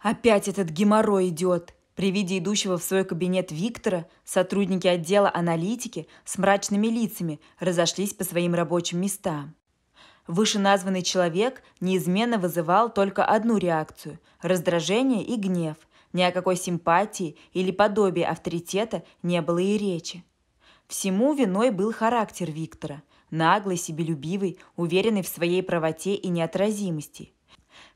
Опять этот геморрой идет!» При виде идущего в свой кабинет Виктора сотрудники отдела аналитики с мрачными лицами разошлись по своим рабочим местам. Вышеназванный человек неизменно вызывал только одну реакцию – раздражение и гнев. Ни о какой симпатии или подобии авторитета не было и речи. Всему виной был характер Виктора – наглый, себелюбивый, уверенный в своей правоте и неотразимости –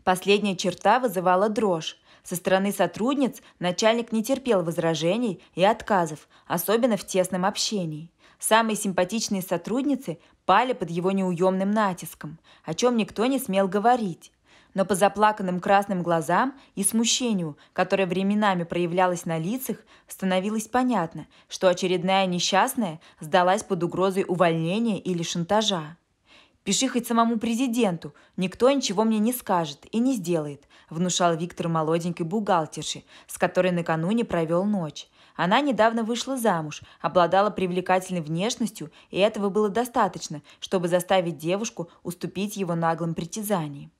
Последняя черта вызывала дрожь. Со стороны сотрудниц начальник не терпел возражений и отказов, особенно в тесном общении. Самые симпатичные сотрудницы пали под его неуемным натиском, о чем никто не смел говорить. Но по заплаканным красным глазам и смущению, которое временами проявлялось на лицах, становилось понятно, что очередная несчастная сдалась под угрозой увольнения или шантажа. Пиши хоть самому президенту, никто ничего мне не скажет и не сделает», – внушал Виктор молоденькой бухгалтерши, с которой накануне провел ночь. Она недавно вышла замуж, обладала привлекательной внешностью, и этого было достаточно, чтобы заставить девушку уступить его наглым притязаниям.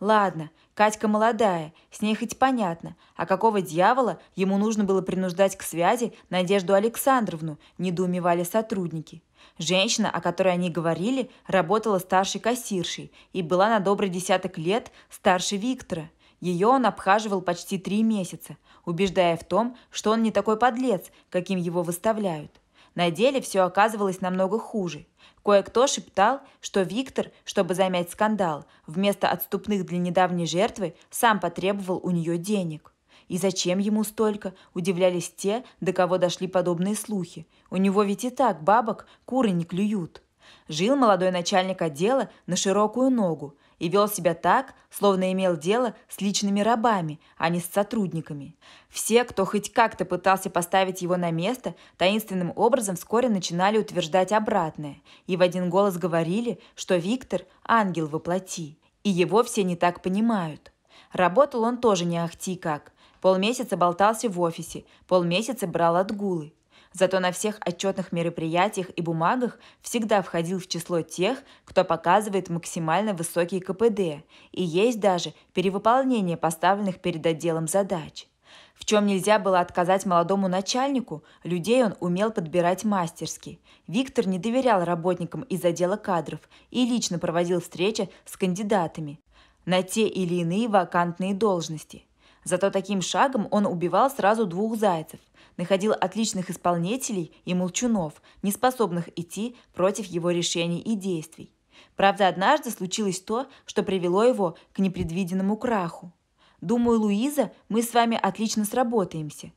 Ладно, Катька молодая, с ней хоть понятно, а какого дьявола ему нужно было принуждать к связи Надежду Александровну, недоумевали сотрудники. Женщина, о которой они говорили, работала старшей кассиршей и была на добрый десяток лет старше Виктора. Ее он обхаживал почти три месяца, убеждая в том, что он не такой подлец, каким его выставляют. На деле все оказывалось намного хуже. Кое-кто шептал, что Виктор, чтобы замять скандал, вместо отступных для недавней жертвы сам потребовал у нее денег. И зачем ему столько? Удивлялись те, до кого дошли подобные слухи. У него ведь и так бабок куры не клюют. Жил молодой начальник отдела на широкую ногу и вел себя так, словно имел дело с личными рабами, а не с сотрудниками. Все, кто хоть как-то пытался поставить его на место, таинственным образом вскоре начинали утверждать обратное и в один голос говорили, что Виктор – ангел воплоти, и его все не так понимают. Работал он тоже не ахти как, Полмесяца болтался в офисе, полмесяца брал отгулы. Зато на всех отчетных мероприятиях и бумагах всегда входил в число тех, кто показывает максимально высокие КПД, и есть даже перевыполнение поставленных перед отделом задач. В чем нельзя было отказать молодому начальнику, людей он умел подбирать мастерски. Виктор не доверял работникам из отдела кадров и лично проводил встречи с кандидатами на те или иные вакантные должности – Зато таким шагом он убивал сразу двух зайцев, находил отличных исполнителей и молчунов, не способных идти против его решений и действий. Правда, однажды случилось то, что привело его к непредвиденному краху. Думаю, Луиза, мы с вами отлично сработаемся.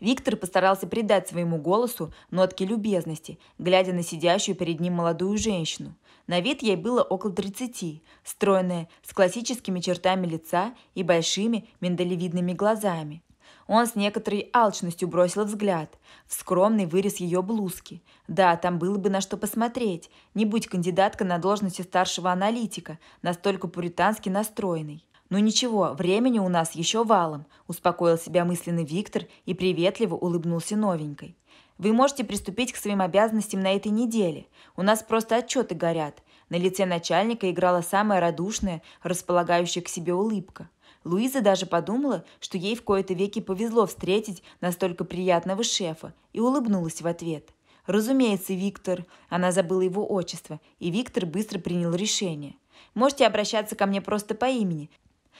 Виктор постарался придать своему голосу нотки любезности, глядя на сидящую перед ним молодую женщину. На вид ей было около 30, стройная, с классическими чертами лица и большими миндалевидными глазами. Он с некоторой алчностью бросил взгляд в скромный вырез ее блузки. Да, там было бы на что посмотреть, не будь кандидатка на должности старшего аналитика, настолько пуритански настроенный. «Ну ничего, времени у нас еще валом», – успокоил себя мысленный Виктор и приветливо улыбнулся новенькой. «Вы можете приступить к своим обязанностям на этой неделе. У нас просто отчеты горят». На лице начальника играла самая радушная, располагающая к себе улыбка. Луиза даже подумала, что ей в кои-то веки повезло встретить настолько приятного шефа, и улыбнулась в ответ. «Разумеется, Виктор!» Она забыла его отчество, и Виктор быстро принял решение – Можете обращаться ко мне просто по имени.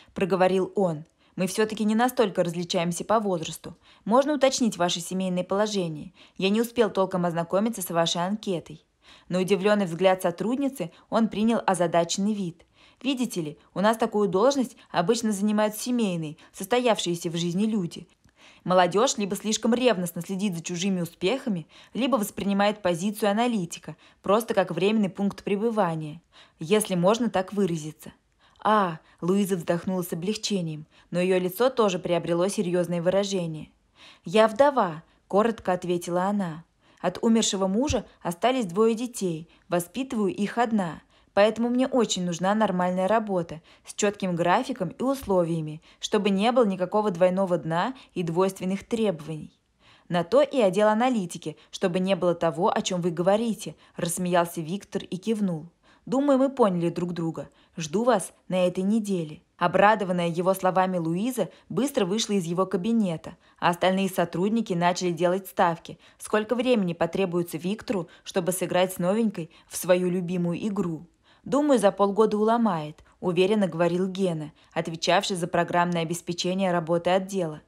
– проговорил он. «Мы все-таки не настолько различаемся по возрасту. Можно уточнить ваше семейное положение. Я не успел толком ознакомиться с вашей анкетой». На удивленный взгляд сотрудницы он принял озадаченный вид. «Видите ли, у нас такую должность обычно занимают семейные, состоявшиеся в жизни люди. Молодежь либо слишком ревностно следит за чужими успехами, либо воспринимает позицию аналитика, просто как временный пункт пребывания, если можно так выразиться. «А!» – Луиза вздохнула с облегчением, но ее лицо тоже приобрело серьезное выражение. «Я вдова!» – коротко ответила она. «От умершего мужа остались двое детей, воспитываю их одна, поэтому мне очень нужна нормальная работа с четким графиком и условиями, чтобы не было никакого двойного дна и двойственных требований». На то и отдел аналитики, чтобы не было того, о чем вы говорите», – рассмеялся Виктор и кивнул. Думаю, мы поняли друг друга. Жду вас на этой неделе». Обрадованная его словами Луиза быстро вышла из его кабинета, а остальные сотрудники начали делать ставки, сколько времени потребуется Виктору, чтобы сыграть с новенькой в свою любимую игру. «Думаю, за полгода уломает», – уверенно говорил Гена, отвечавший за программное обеспечение работы отдела.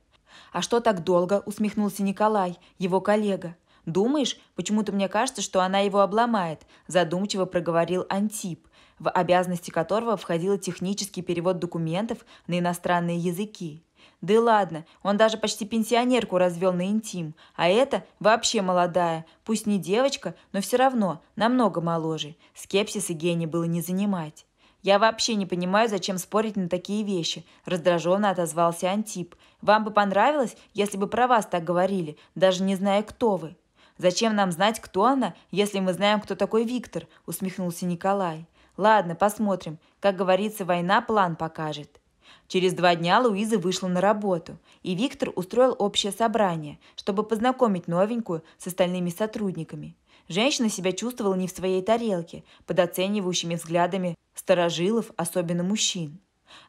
«А что так долго?» – усмехнулся Николай, его коллега. «Думаешь, почему-то мне кажется, что она его обломает», – задумчиво проговорил Антип, в обязанности которого входил технический перевод документов на иностранные языки. Да и ладно, он даже почти пенсионерку развел на интим, а это вообще молодая, пусть не девочка, но все равно намного моложе. Скепсис и гений было не занимать. «Я вообще не понимаю, зачем спорить на такие вещи», – раздраженно отозвался Антип. «Вам бы понравилось, если бы про вас так говорили, даже не зная, кто вы». «Зачем нам знать, кто она, если мы знаем, кто такой Виктор?» – усмехнулся Николай. «Ладно, посмотрим. Как говорится, война план покажет». Через два дня Луиза вышла на работу, и Виктор устроил общее собрание, чтобы познакомить новенькую с остальными сотрудниками. Женщина себя чувствовала не в своей тарелке, под оценивающими взглядами старожилов, особенно мужчин.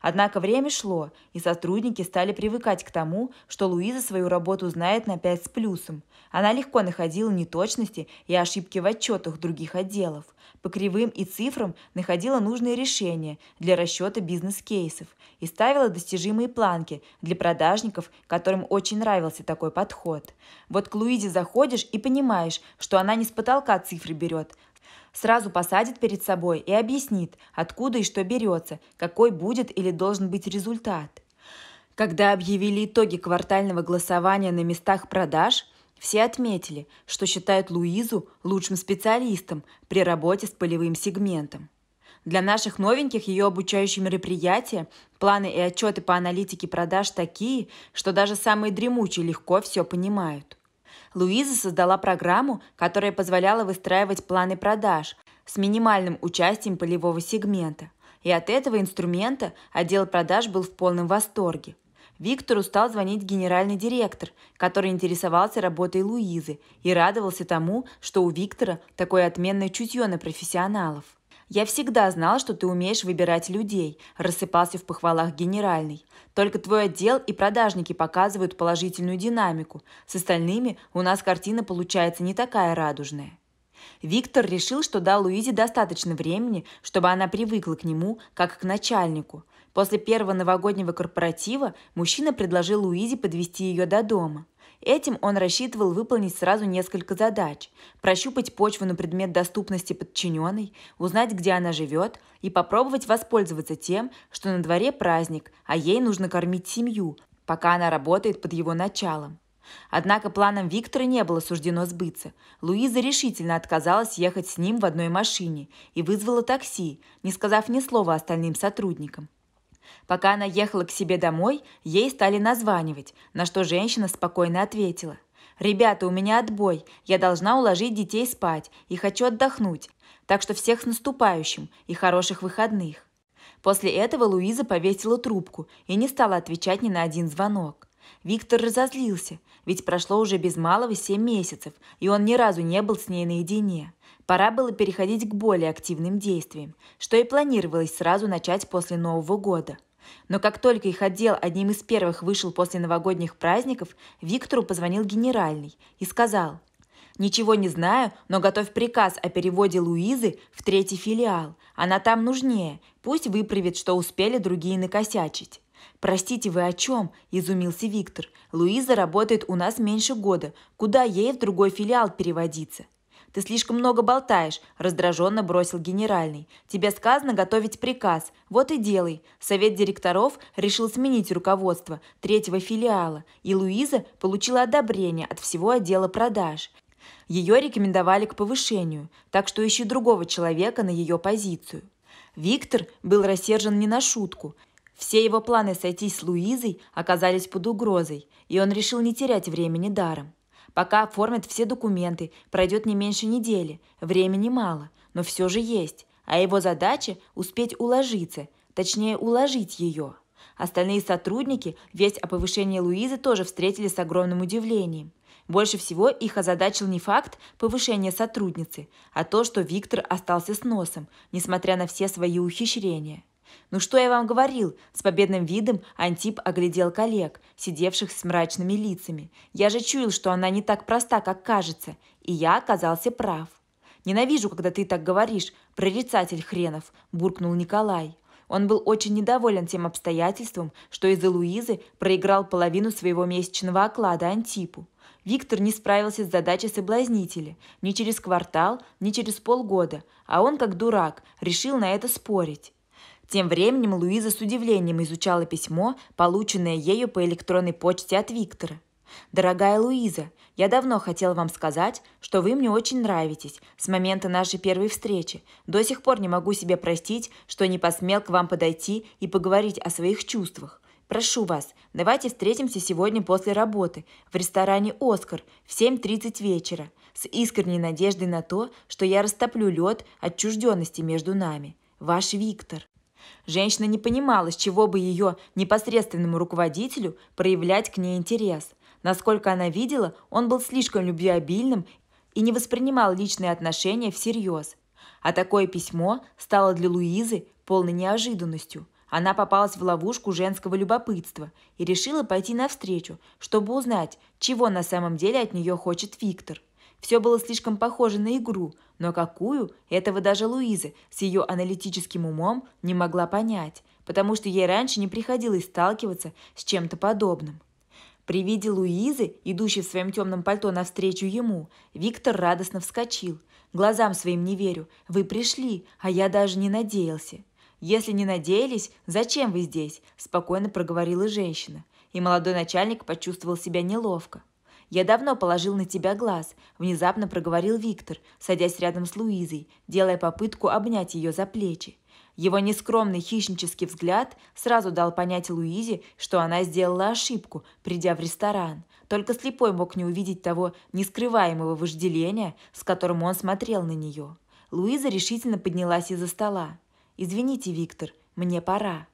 Однако время шло, и сотрудники стали привыкать к тому, что Луиза свою работу знает на 5 с плюсом. Она легко находила неточности и ошибки в отчетах других отделов. По кривым и цифрам находила нужные решения для расчета бизнес-кейсов и ставила достижимые планки для продажников, которым очень нравился такой подход. Вот к Луизе заходишь и понимаешь, что она не с потолка цифры берет, Сразу посадит перед собой и объяснит, откуда и что берется, какой будет или должен быть результат. Когда объявили итоги квартального голосования на местах продаж, все отметили, что считают Луизу лучшим специалистом при работе с полевым сегментом. Для наших новеньких ее обучающие мероприятия, планы и отчеты по аналитике продаж такие, что даже самые дремучие легко все понимают. Луиза создала программу, которая позволяла выстраивать планы продаж с минимальным участием полевого сегмента. И от этого инструмента отдел продаж был в полном восторге. Виктору стал звонить генеральный директор, который интересовался работой Луизы и радовался тому, что у Виктора такое отменное чутье на профессионалов. «Я всегда знал, что ты умеешь выбирать людей», – рассыпался в похвалах генеральный. «Только твой отдел и продажники показывают положительную динамику. С остальными у нас картина получается не такая радужная». Виктор решил, что дал Луизе достаточно времени, чтобы она привыкла к нему, как к начальнику. После первого новогоднего корпоратива мужчина предложил Луизе подвести ее до дома. Этим он рассчитывал выполнить сразу несколько задач – прощупать почву на предмет доступности подчиненной, узнать, где она живет, и попробовать воспользоваться тем, что на дворе праздник, а ей нужно кормить семью, пока она работает под его началом. Однако планам Виктора не было суждено сбыться. Луиза решительно отказалась ехать с ним в одной машине и вызвала такси, не сказав ни слова остальным сотрудникам. Пока она ехала к себе домой, ей стали названивать, на что женщина спокойно ответила. «Ребята, у меня отбой. Я должна уложить детей спать и хочу отдохнуть. Так что всех с наступающим и хороших выходных». После этого Луиза повесила трубку и не стала отвечать ни на один звонок. Виктор разозлился, ведь прошло уже без малого семь месяцев, и он ни разу не был с ней наедине. Пора было переходить к более активным действиям, что и планировалось сразу начать после Нового года. Но как только их отдел одним из первых вышел после новогодних праздников, Виктору позвонил генеральный и сказал – Ничего не знаю, но готовь приказ о переводе Луизы в третий филиал. Она там нужнее. Пусть выправит, что успели другие накосячить. «Простите, вы о чем?» – изумился Виктор. «Луиза работает у нас меньше года. Куда ей в другой филиал переводиться?» «Ты слишком много болтаешь», – раздраженно бросил генеральный. «Тебе сказано готовить приказ. Вот и делай». Совет директоров решил сменить руководство третьего филиала, и Луиза получила одобрение от всего отдела продаж. Ее рекомендовали к повышению, так что ищи другого человека на ее позицию. Виктор был рассержен не на шутку – все его планы сойтись с Луизой оказались под угрозой, и он решил не терять времени даром. Пока оформят все документы, пройдет не меньше недели, времени мало, но все же есть, а его задача – успеть уложиться, точнее уложить ее. Остальные сотрудники весть о повышении Луизы тоже встретили с огромным удивлением. Больше всего их озадачил не факт повышения сотрудницы, а то, что Виктор остался с носом, несмотря на все свои ухищрения. «Ну что я вам говорил?» С победным видом Антип оглядел коллег, сидевших с мрачными лицами. «Я же чуял, что она не так проста, как кажется, и я оказался прав». «Ненавижу, когда ты так говоришь, прорицатель хренов», – буркнул Николай. Он был очень недоволен тем обстоятельством, что из-за Луизы проиграл половину своего месячного оклада Антипу. Виктор не справился с задачей соблазнителя ни через квартал, ни через полгода, а он, как дурак, решил на это спорить. Тем временем Луиза с удивлением изучала письмо, полученное ею по электронной почте от Виктора. «Дорогая Луиза, я давно хотела вам сказать, что вы мне очень нравитесь с момента нашей первой встречи. До сих пор не могу себе простить, что не посмел к вам подойти и поговорить о своих чувствах. Прошу вас, давайте встретимся сегодня после работы в ресторане «Оскар» в 7.30 вечера с искренней надеждой на то, что я растоплю лед отчужденности между нами. Ваш Виктор. Женщина не понимала, с чего бы ее непосредственному руководителю проявлять к ней интерес. Насколько она видела, он был слишком любвеобильным и не воспринимал личные отношения всерьез. А такое письмо стало для Луизы полной неожиданностью. Она попалась в ловушку женского любопытства и решила пойти навстречу, чтобы узнать, чего на самом деле от нее хочет Виктор – все было слишком похоже на игру, но какую, этого даже Луиза с ее аналитическим умом не могла понять, потому что ей раньше не приходилось сталкиваться с чем-то подобным. При виде Луизы, идущей в своем темном пальто навстречу ему, Виктор радостно вскочил. «Глазам своим не верю. Вы пришли, а я даже не надеялся». «Если не надеялись, зачем вы здесь?» – спокойно проговорила женщина. И молодой начальник почувствовал себя неловко. Я давно положил на тебя глаз», – внезапно проговорил Виктор, садясь рядом с Луизой, делая попытку обнять ее за плечи. Его нескромный хищнический взгляд сразу дал понять Луизе, что она сделала ошибку, придя в ресторан. Только слепой мог не увидеть того нескрываемого вожделения, с которым он смотрел на нее. Луиза решительно поднялась из-за стола. «Извините, Виктор, мне пора».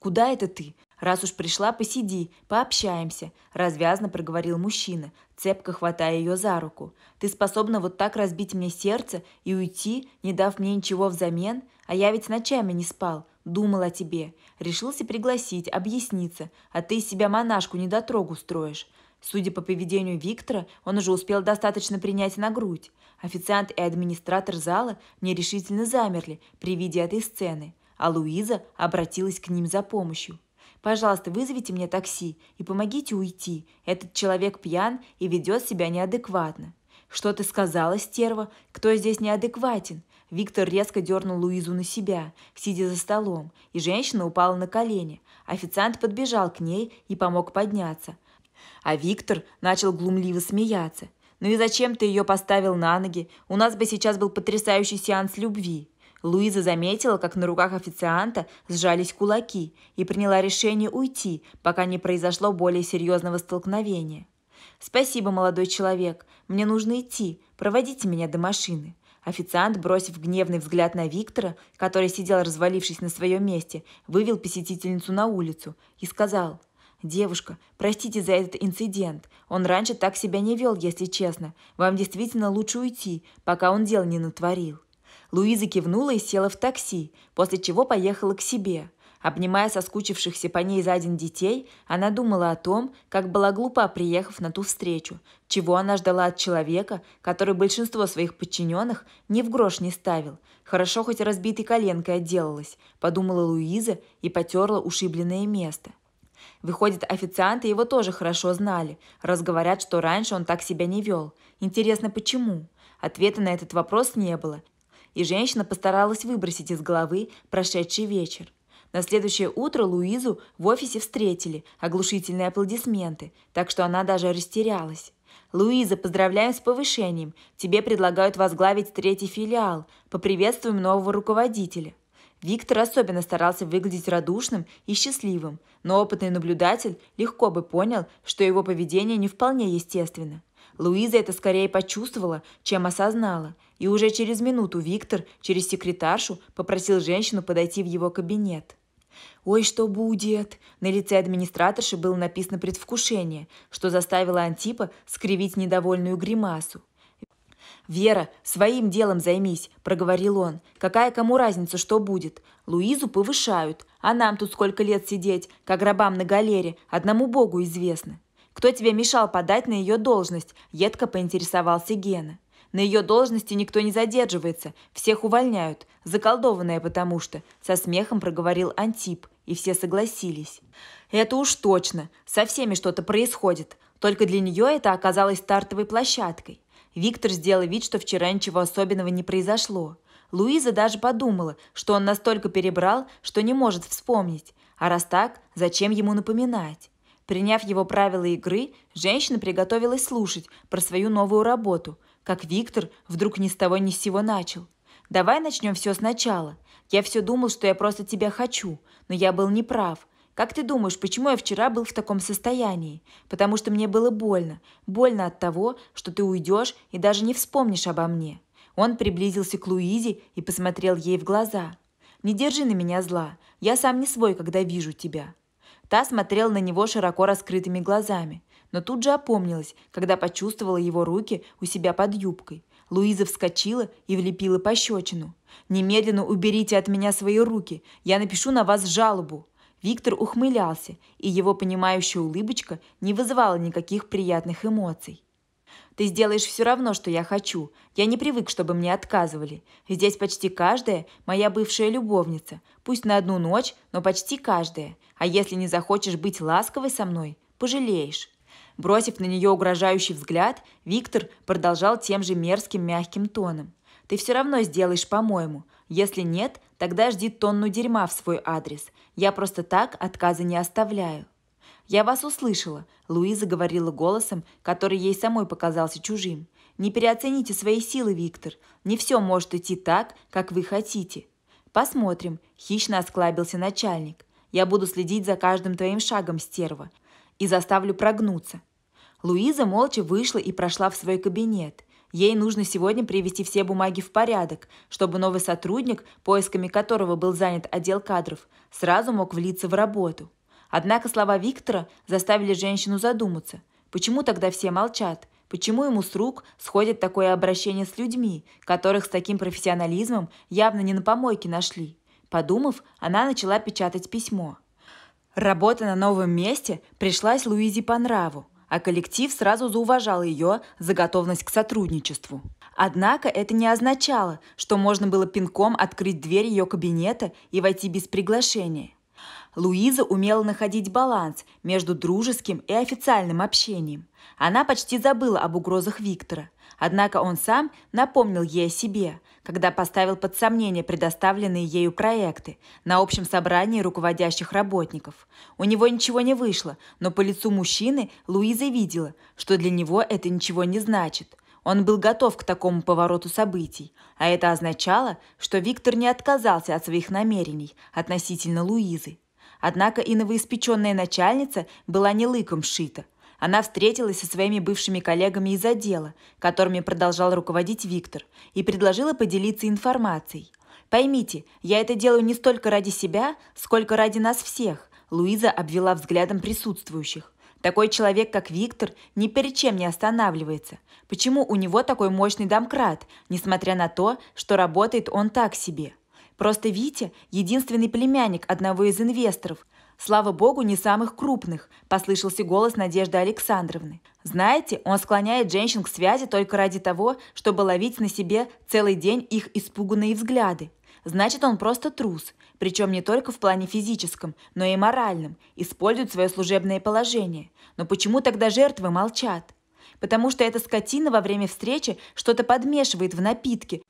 «Куда это ты?» «Раз уж пришла, посиди, пообщаемся», – развязно проговорил мужчина, цепко хватая ее за руку. «Ты способна вот так разбить мне сердце и уйти, не дав мне ничего взамен? А я ведь ночами не спал, думал о тебе. Решился пригласить, объясниться, а ты из себя монашку недотрогу строишь». Судя по поведению Виктора, он уже успел достаточно принять на грудь. Официант и администратор зала нерешительно замерли при виде этой сцены, а Луиза обратилась к ним за помощью. Пожалуйста, вызовите мне такси и помогите уйти. Этот человек пьян и ведет себя неадекватно». «Что ты сказала, стерва? Кто здесь неадекватен?» Виктор резко дернул Луизу на себя, сидя за столом, и женщина упала на колени. Официант подбежал к ней и помог подняться. А Виктор начал глумливо смеяться. «Ну и зачем ты ее поставил на ноги? У нас бы сейчас был потрясающий сеанс любви!» Луиза заметила, как на руках официанта сжались кулаки и приняла решение уйти, пока не произошло более серьезного столкновения. «Спасибо, молодой человек, мне нужно идти, проводите меня до машины». Официант, бросив гневный взгляд на Виктора, который сидел развалившись на своем месте, вывел посетительницу на улицу и сказал – «Девушка, простите за этот инцидент. Он раньше так себя не вел, если честно. Вам действительно лучше уйти, пока он дел не натворил». Луиза кивнула и села в такси, после чего поехала к себе. Обнимая соскучившихся по ней за день детей, она думала о том, как была глупа, приехав на ту встречу, чего она ждала от человека, который большинство своих подчиненных ни в грош не ставил. Хорошо хоть разбитой коленкой отделалась, подумала Луиза и потерла ушибленное место. Выходит, официанты его тоже хорошо знали, раз что раньше он так себя не вел. Интересно, почему? Ответа на этот вопрос не было, и женщина постаралась выбросить из головы прошедший вечер. На следующее утро Луизу в офисе встретили оглушительные аплодисменты, так что она даже растерялась. «Луиза, поздравляем с повышением. Тебе предлагают возглавить третий филиал. Поприветствуем нового руководителя». Виктор особенно старался выглядеть радушным и счастливым, но опытный наблюдатель легко бы понял, что его поведение не вполне естественно. Луиза это скорее почувствовала, чем осознала – и уже через минуту Виктор через секретаршу попросил женщину подойти в его кабинет. «Ой, что будет!» На лице администраторши было написано предвкушение, что заставило Антипа скривить недовольную гримасу. «Вера, своим делом займись», – проговорил он. «Какая кому разница, что будет? Луизу повышают, а нам тут сколько лет сидеть, как рабам на галере, одному богу известно». «Кто тебе мешал подать на ее должность?» – едко поинтересовался Гена. На ее должности никто не задерживается, всех увольняют, заколдованная потому что», – со смехом проговорил Антип, и все согласились. «Это уж точно, со всеми что-то происходит, только для нее это оказалось стартовой площадкой». Виктор сделал вид, что вчера ничего особенного не произошло. Луиза даже подумала, что он настолько перебрал, что не может вспомнить. А раз так, зачем ему напоминать? Приняв его правила игры, женщина приготовилась слушать про свою новую работу, как Виктор вдруг ни с того ни с сего начал. «Давай начнем все сначала. Я все думал, что я просто тебя хочу, но я был неправ. Как ты думаешь, почему я вчера был в таком состоянии? Потому что мне было больно. Больно от того, что ты уйдешь и даже не вспомнишь обо мне». Он приблизился к Луизе и посмотрел ей в глаза. «Не держи на меня зла. Я сам не свой, когда вижу тебя». Та смотрела на него широко раскрытыми глазами но тут же опомнилась, когда почувствовала его руки у себя под юбкой. Луиза вскочила и влепила пощечину. «Немедленно уберите от меня свои руки, я напишу на вас жалобу». Виктор ухмылялся, и его понимающая улыбочка не вызывала никаких приятных эмоций. «Ты сделаешь все равно, что я хочу. Я не привык, чтобы мне отказывали. Здесь почти каждая моя бывшая любовница. Пусть на одну ночь, но почти каждая. А если не захочешь быть ласковой со мной, пожалеешь». Бросив на нее угрожающий взгляд, Виктор продолжал тем же мерзким мягким тоном. «Ты все равно сделаешь по-моему. Если нет, тогда жди тонну дерьма в свой адрес. Я просто так отказа не оставляю». «Я вас услышала», – Луиза говорила голосом, который ей самой показался чужим. «Не переоцените свои силы, Виктор. Не все может идти так, как вы хотите». «Посмотрим», – хищно осклабился начальник. «Я буду следить за каждым твоим шагом, стерва, и заставлю прогнуться. Луиза молча вышла и прошла в свой кабинет. Ей нужно сегодня привести все бумаги в порядок, чтобы новый сотрудник, поисками которого был занят отдел кадров, сразу мог влиться в работу. Однако слова Виктора заставили женщину задуматься. Почему тогда все молчат? Почему ему с рук сходит такое обращение с людьми, которых с таким профессионализмом явно не на помойке нашли? Подумав, она начала печатать письмо. Работа на новом месте пришлась Луизе по нраву а коллектив сразу зауважал ее за готовность к сотрудничеству. Однако это не означало, что можно было пинком открыть дверь ее кабинета и войти без приглашения. Луиза умела находить баланс между дружеским и официальным общением. Она почти забыла об угрозах Виктора – Однако он сам напомнил ей о себе, когда поставил под сомнение предоставленные ею проекты на общем собрании руководящих работников. У него ничего не вышло, но по лицу мужчины Луиза видела, что для него это ничего не значит – он был готов к такому повороту событий, а это означало, что Виктор не отказался от своих намерений относительно Луизы. Однако и новоиспеченная начальница была не лыком шита – она встретилась со своими бывшими коллегами из отдела, которыми продолжал руководить Виктор, и предложила поделиться информацией. «Поймите, я это делаю не столько ради себя, сколько ради нас всех», Луиза обвела взглядом присутствующих. Такой человек, как Виктор, ни перед чем не останавливается. Почему у него такой мощный домкрат, несмотря на то, что работает он так себе? Просто Витя – единственный племянник одного из инвесторов – Слава богу, не самых крупных», – послышался голос Надежды Александровны. «Знаете, он склоняет женщин к связи только ради того, чтобы ловить на себе целый день их испуганные взгляды. Значит, он просто трус, причем не только в плане физическом, но и моральном, использует свое служебное положение. Но почему тогда жертвы молчат? Потому что эта скотина во время встречи что-то подмешивает в напитки,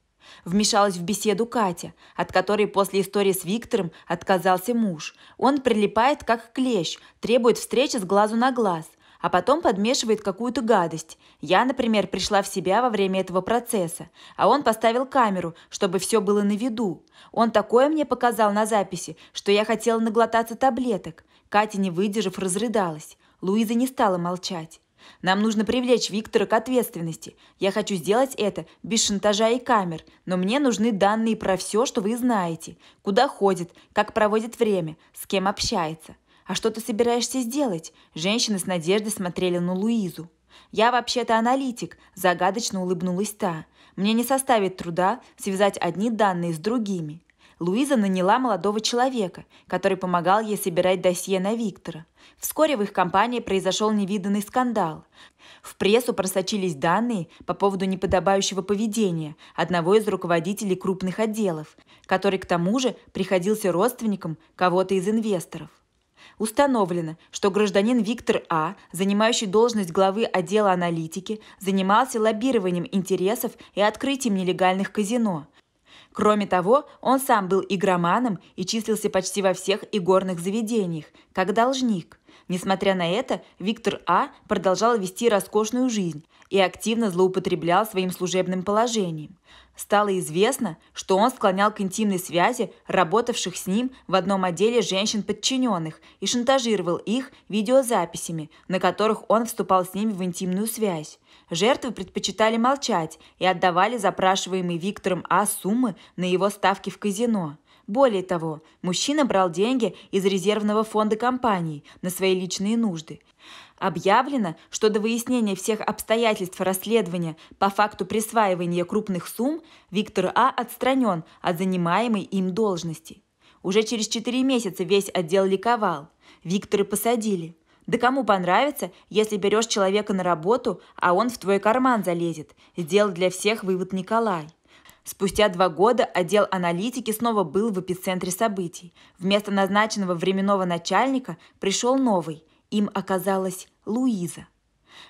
Вмешалась в беседу Катя, от которой после истории с Виктором отказался муж. Он прилипает как клещ, требует встречи с глазу на глаз а потом подмешивает какую-то гадость. Я, например, пришла в себя во время этого процесса, а он поставил камеру, чтобы все было на виду. Он такое мне показал на записи, что я хотела наглотаться таблеток. Катя, не выдержав, разрыдалась. Луиза не стала молчать. Нам нужно привлечь Виктора к ответственности. Я хочу сделать это без шантажа и камер, но мне нужны данные про все, что вы знаете. Куда ходит, как проводит время, с кем общается. А что ты собираешься сделать? Женщины с надеждой смотрели на Луизу. «Я вообще-то аналитик», – загадочно улыбнулась та. «Мне не составит труда связать одни данные с другими. Луиза наняла молодого человека, который помогал ей собирать досье на Виктора. Вскоре в их компании произошел невиданный скандал. В прессу просочились данные по поводу неподобающего поведения одного из руководителей крупных отделов, который к тому же приходился родственником кого-то из инвесторов. Установлено, что гражданин Виктор А., занимающий должность главы отдела аналитики, занимался лоббированием интересов и открытием нелегальных казино, Кроме того, он сам был игроманом и числился почти во всех игорных заведениях, как должник – Несмотря на это, Виктор А. продолжал вести роскошную жизнь и активно злоупотреблял своим служебным положением. Стало известно, что он склонял к интимной связи работавших с ним в одном отделе женщин-подчиненных и шантажировал их видеозаписями, на которых он вступал с ними в интимную связь. Жертвы предпочитали молчать и отдавали запрашиваемые Виктором А. суммы на его ставки в казино. Более того, мужчина брал деньги из резервного фонда компании на свои личные нужды. Объявлено, что до выяснения всех обстоятельств расследования по факту присваивания крупных сумм Виктор А. отстранен от занимаемой им должности. Уже через 4 месяца весь отдел ликовал. Виктора посадили. Да кому понравится, если берешь человека на работу, а он в твой карман залезет, сделал для всех вывод Николай. Спустя два года отдел аналитики снова был в эпицентре событий. Вместо назначенного временного начальника пришел новый. Им оказалась Луиза.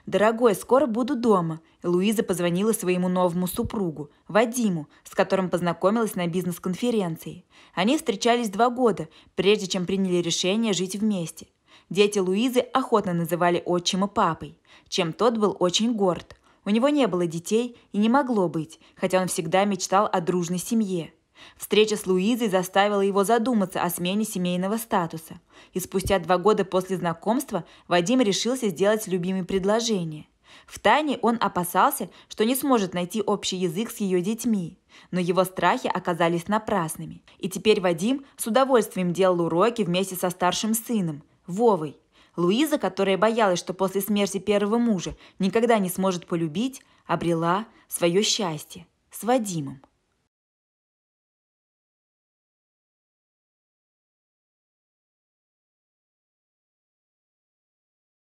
«Дорогой, скоро буду дома», – Луиза позвонила своему новому супругу, Вадиму, с которым познакомилась на бизнес-конференции. Они встречались два года, прежде чем приняли решение жить вместе. Дети Луизы охотно называли отчима папой, чем тот был очень горд. У него не было детей и не могло быть, хотя он всегда мечтал о дружной семье. Встреча с Луизой заставила его задуматься о смене семейного статуса. И спустя два года после знакомства Вадим решился сделать любимое предложение. В Тайне он опасался, что не сможет найти общий язык с ее детьми. Но его страхи оказались напрасными. И теперь Вадим с удовольствием делал уроки вместе со старшим сыном, Вовой – Луиза, которая боялась, что после смерти первого мужа никогда не сможет полюбить, обрела свое счастье с Вадимом.